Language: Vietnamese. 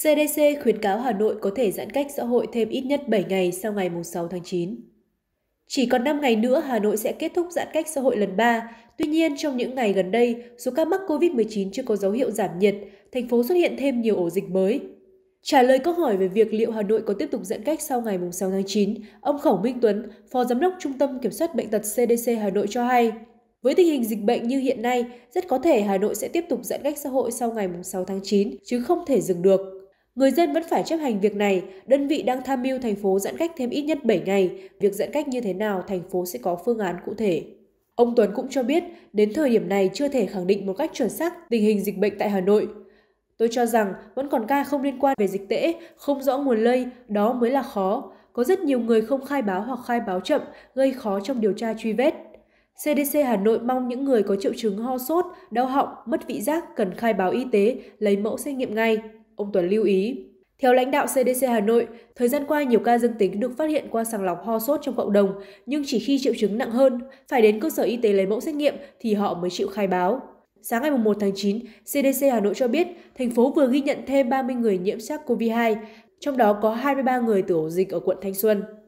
CDC khuyến cáo Hà Nội có thể giãn cách xã hội thêm ít nhất 7 ngày sau ngày 6 tháng 9. Chỉ còn 5 ngày nữa Hà Nội sẽ kết thúc giãn cách xã hội lần 3. Tuy nhiên, trong những ngày gần đây, số ca mắc COVID-19 chưa có dấu hiệu giảm nhiệt, thành phố xuất hiện thêm nhiều ổ dịch mới. Trả lời câu hỏi về việc liệu Hà Nội có tiếp tục giãn cách sau ngày 6 tháng 9, ông Khổng Minh Tuấn, Phó Giám đốc Trung tâm Kiểm soát Bệnh tật CDC Hà Nội cho hay, với tình hình dịch bệnh như hiện nay, rất có thể Hà Nội sẽ tiếp tục giãn cách xã hội sau ngày 6 tháng 9, chứ không thể dừng được. Người dân vẫn phải chấp hành việc này, đơn vị đang tham mưu thành phố giãn cách thêm ít nhất 7 ngày. Việc giãn cách như thế nào, thành phố sẽ có phương án cụ thể. Ông Tuấn cũng cho biết, đến thời điểm này chưa thể khẳng định một cách chuẩn xác tình hình dịch bệnh tại Hà Nội. Tôi cho rằng vẫn còn ca không liên quan về dịch tễ, không rõ nguồn lây, đó mới là khó. Có rất nhiều người không khai báo hoặc khai báo chậm, gây khó trong điều tra truy vết. CDC Hà Nội mong những người có triệu chứng ho sốt, đau họng, mất vị giác cần khai báo y tế, lấy mẫu xét nghiệm ngay. Ông Tuấn lưu ý, theo lãnh đạo CDC Hà Nội, thời gian qua nhiều ca dương tính được phát hiện qua sàng lọc ho sốt trong cộng đồng, nhưng chỉ khi triệu chứng nặng hơn, phải đến cơ sở y tế lấy mẫu xét nghiệm thì họ mới chịu khai báo. Sáng ngày 1 tháng 9, CDC Hà Nội cho biết thành phố vừa ghi nhận thêm 30 người nhiễm SARS-CoV-2, trong đó có 23 người từ ổ dịch ở quận Thanh Xuân.